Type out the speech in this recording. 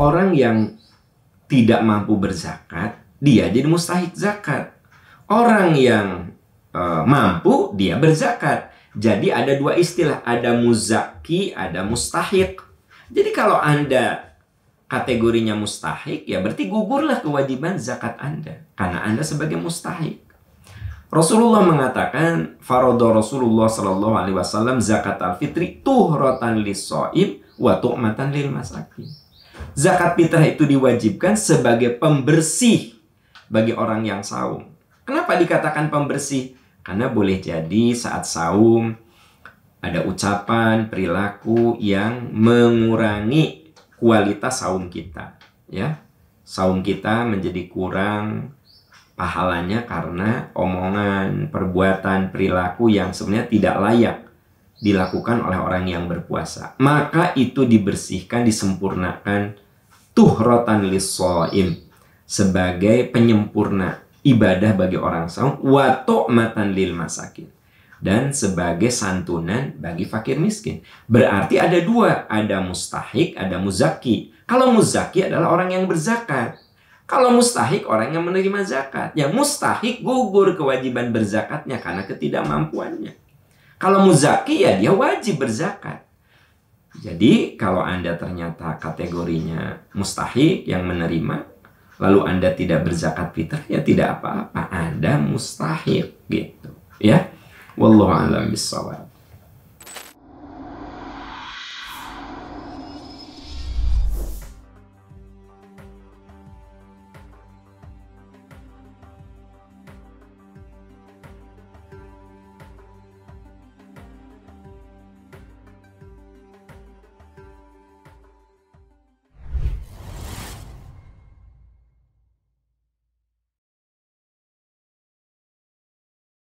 orang yang tidak mampu berzakat, dia jadi mustahik zakat. Orang yang e, mampu, dia berzakat. Jadi ada dua istilah, ada muzaki, ada mustahik. Jadi kalau Anda kategorinya mustahik, ya berarti gugurlah kewajiban zakat Anda. Karena Anda sebagai mustahik. Rasulullah mengatakan, Farodo Rasulullah Shallallahu Alaihi Wasallam zakat al fitri tuh rotan lisoib wa matan lil masakin zakat fitrah itu diwajibkan sebagai pembersih bagi orang yang saum. Kenapa dikatakan pembersih? Karena boleh jadi saat saum ada ucapan, perilaku yang mengurangi kualitas saum kita, ya. Saum kita menjadi kurang pahalanya karena omongan, perbuatan, perilaku yang sebenarnya tidak layak dilakukan oleh orang yang berpuasa. Maka itu dibersihkan, disempurnakan tuhrotan lisoim sebagai penyempurna ibadah bagi orang saum wa matan lil masakin dan sebagai santunan bagi fakir miskin. Berarti ada dua, ada mustahik, ada muzaki. Kalau muzaki adalah orang yang berzakat. Kalau mustahik orang yang menerima zakat. Ya mustahik gugur kewajiban berzakatnya karena ketidakmampuannya. Kalau muzaki ya dia wajib berzakat. Jadi kalau Anda ternyata kategorinya mustahik yang menerima, lalu Anda tidak berzakat fitrah ya tidak apa-apa, Anda mustahik gitu ya. Wallahu a'lam bissawab.